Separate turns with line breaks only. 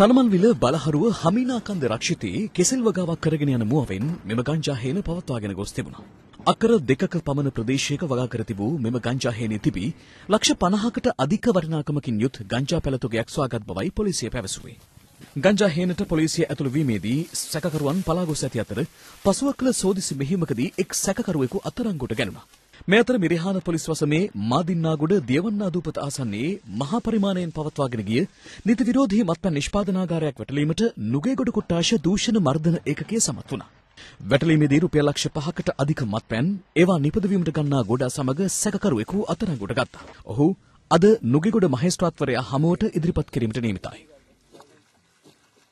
තනමන්විල බලහරුව හමිනාකන්ද රක්ෂිතී කෙසෙල් වගාවක් කරගෙන යන මුවවෙන් මෙම ගංජා හේන පවත්වාගෙන ගොස් තිබුණා. අකර දෙකක පමණ ප්‍රදේශයක වගා කර තිබූ මෙම ගංජාහේනේ තිබී ලක්ෂ පණහකට අධික වටිනාකමකින් යුත් ගංජා පැලතුගයක් සොයාගත් බවයි පොලිසිය පැවසුවේ. ගංජාහේනට පොලිසිය ඇතුළු වීමේදී සැකකරුවන් පලා ගොස් ඇති අතර පසුව කළ සෝදිසි මෙහිමකදී එක් සැකකරුවෙකු අත්අඩංගුවට ගැනුණා. මේ අතර මිරිහාන පොලිස් වසමේ මාදින්නාගොඩ දියවන්නා දූපත ආසන්නයේ මහා පරිමාණයෙන් පවත්වාගෙන ගිය නීති විරෝධී මත්පැන් නිෂ්පාදනාගාරයක් වැටලීමට නුගේගොඩ කොට්ටාශ දූෂණ මර්ධන ඒකකය සමත් වුණා. වැටලීමේදී රුපියල් ලක්ෂ 5කට අධික මත්පැන් ඒවා නිපදවීමට ගන්නා ගොඩ සමග සැකකරුවෙකු අත්අඩංගුවට ගත්තා. ඔහු අද නුගේගොඩ මහේස්ත්‍රාත්වරයා හමුවට ඉදිරිපත් කිරීමට නියමිතයි.